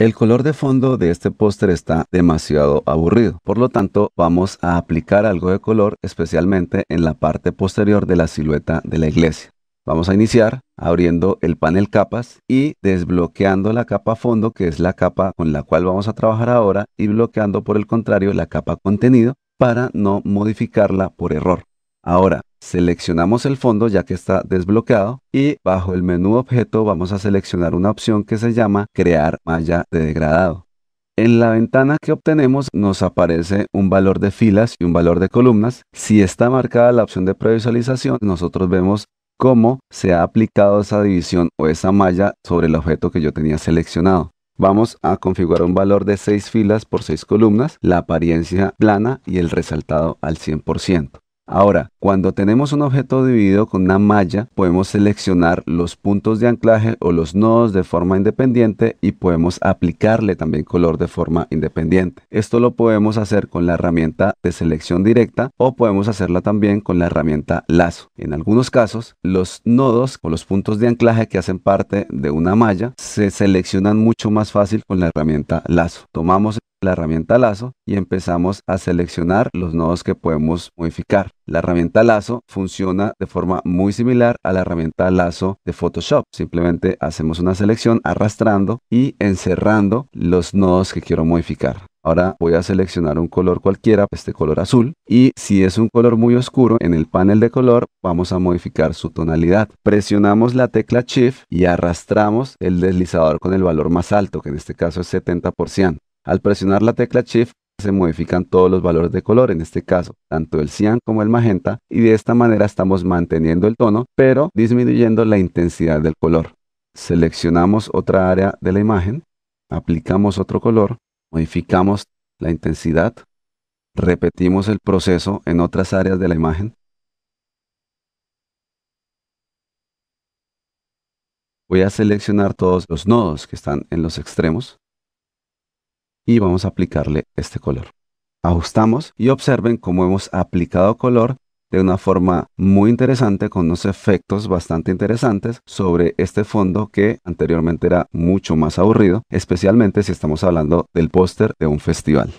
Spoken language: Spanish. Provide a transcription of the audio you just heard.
El color de fondo de este póster está demasiado aburrido, por lo tanto vamos a aplicar algo de color especialmente en la parte posterior de la silueta de la iglesia. Vamos a iniciar abriendo el panel capas y desbloqueando la capa fondo que es la capa con la cual vamos a trabajar ahora y bloqueando por el contrario la capa contenido para no modificarla por error. Ahora Seleccionamos el fondo ya que está desbloqueado y bajo el menú objeto vamos a seleccionar una opción que se llama crear malla de degradado. En la ventana que obtenemos nos aparece un valor de filas y un valor de columnas. Si está marcada la opción de previsualización, nosotros vemos cómo se ha aplicado esa división o esa malla sobre el objeto que yo tenía seleccionado. Vamos a configurar un valor de 6 filas por 6 columnas, la apariencia plana y el resaltado al 100%. Ahora, cuando tenemos un objeto dividido con una malla, podemos seleccionar los puntos de anclaje o los nodos de forma independiente y podemos aplicarle también color de forma independiente. Esto lo podemos hacer con la herramienta de selección directa o podemos hacerla también con la herramienta lazo. En algunos casos, los nodos o los puntos de anclaje que hacen parte de una malla se seleccionan mucho más fácil con la herramienta lazo. Tomamos la herramienta lazo y empezamos a seleccionar los nodos que podemos modificar. La herramienta lazo funciona de forma muy similar a la herramienta lazo de Photoshop. Simplemente hacemos una selección arrastrando y encerrando los nodos que quiero modificar. Ahora voy a seleccionar un color cualquiera, este color azul, y si es un color muy oscuro, en el panel de color vamos a modificar su tonalidad. Presionamos la tecla Shift y arrastramos el deslizador con el valor más alto, que en este caso es 70%. Al presionar la tecla Shift se modifican todos los valores de color, en este caso, tanto el cian como el magenta, y de esta manera estamos manteniendo el tono, pero disminuyendo la intensidad del color. Seleccionamos otra área de la imagen, aplicamos otro color, modificamos la intensidad, repetimos el proceso en otras áreas de la imagen, Voy a seleccionar todos los nodos que están en los extremos y vamos a aplicarle este color. Ajustamos y observen cómo hemos aplicado color de una forma muy interesante con unos efectos bastante interesantes sobre este fondo que anteriormente era mucho más aburrido, especialmente si estamos hablando del póster de un festival.